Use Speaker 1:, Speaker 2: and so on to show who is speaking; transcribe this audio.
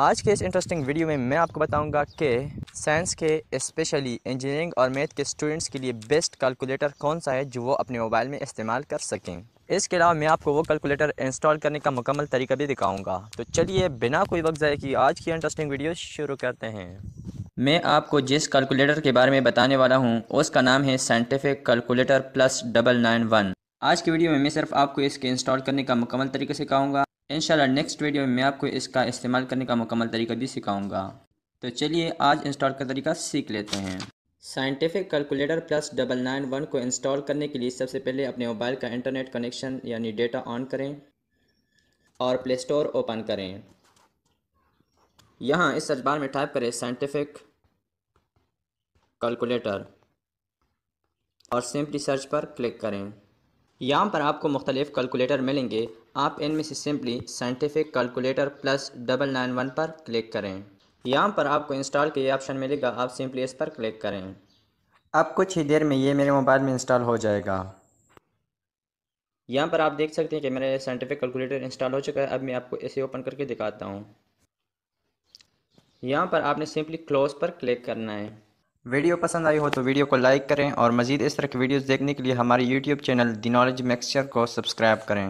Speaker 1: आज के इस इंटरेस्टिंग वीडियो में मैं आपको बताऊंगा कि साइंस के स्पेशली इंजीनियरिंग और मैथ के स्टूडेंट्स के लिए बेस्ट कैलकुलेटर कौन सा है जो वो अपने मोबाइल में इस्तेमाल कर सकें इसके अलावा मैं आपको वो कैलकुलेटर इंस्टॉल करने का मुकम्मल तरीका भी दिखाऊंगा तो चलिए बिना कोई वक्त जाए कि आज की इंटरेस्टिंग वीडियो शुरू करते हैं मैं आपको जिस कैलकुलेटर के बारे में बताने वाला हूँ उसका नाम है scientific calculator plus double nine one आज की वीडियो में मैं सिर्फ आपको इसके इंस्टॉल करने का मुकम्मल तरीके से कहूँगा इन नेक्स्ट वीडियो में मैं आपको इसका इस्तेमाल करने का मुकम्मल तरीका भी सिखाऊंगा तो चलिए आज इंस्टॉल का तरीका सीख लेते हैं scientific calculator plus double nine one को इंस्टॉल करने के लिए सबसे पहले अपने मोबाइल का इंटरनेट कनेक्शन यानी डेटा ऑन करें और प्ले स्टोर ओपन करें यहाँ इस सर्च में टाइप करें साइंटिफिक कैलकुलेटर और सिंपली सर्च पर क्लिक करें यहाँ पर आपको मुख्तलिफ कैलकुलेटर मिलेंगे आप इनमें से simply scientific calculator plus double nine one पर क्लिक करें यहाँ पर आपको इंस्टॉल के ये ऑप्शन मिलेगा आप सिंपली इस पर क्लिक करें
Speaker 2: अब कुछ ही देर में ये मेरे मोबाइल में इंस्टॉल हो जाएगा
Speaker 1: यहाँ पर आप देख सकते हैं कि मेरा साइंटिफिक कैलकुलेटर इंस्टॉल हो चुका है अब मैं आपको इसे ओपन करके दिखाता हूँ यहाँ पर आपने सिंपली क्लोज पर क्लिक करना है
Speaker 2: वीडियो पसंद आई हो तो वीडियो को लाइक करें और मज़ीद इस तरह की वीडियोस देखने के लिए हमारे YouTube channel the knowledge mixture को सब्सक्राइब करें